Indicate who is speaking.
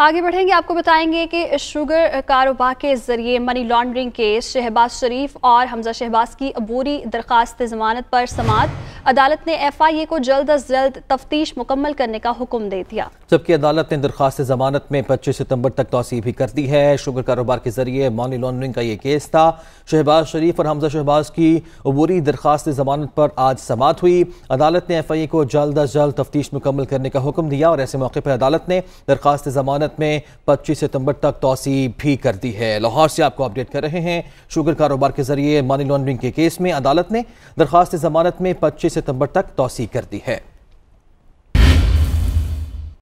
Speaker 1: आगे बढ़ेंगे आपको बताएंगे कि शुगर कारोबार के जरिए money laundering case Shahbaz Sharif और हमजा शहबाज की अबूरी दरखास्त जमानत पर समात अदालत ने एफ आई ए को जल्द अज जल्द तफ्तीश मुकम्मल करने का हुक्म दे दिया
Speaker 2: जबकि अदालत ने दरखास्त जमानत में पच्चीस सितम्बर तक तोसी भी कर दी है शुगर कारोबार के जरिए मनी लॉन्ड्रिंग का यह केस था शहबाज शरीफ और हमजा शहबाज की अबूरी दरखास्त जमानत पर आज समात हुई अदालत ने एफ आई ए को जल्द अज जल्द तफ्तीश मुकम्मल करने का हुक्म दिया और ऐसे मौके पर अदालत ने दरखास्त जमानत में पच्चीस सितम्बर तक तोसी भी कर दी है लाहौर से आपको अपडेट कर रहे हैं शुगर कारोबार के जरिए मनी लॉन्ड्रिंग के केस में अदालत ने दरखास्त जमानत में पच्चीस सितंबर तक तोसी कर दी है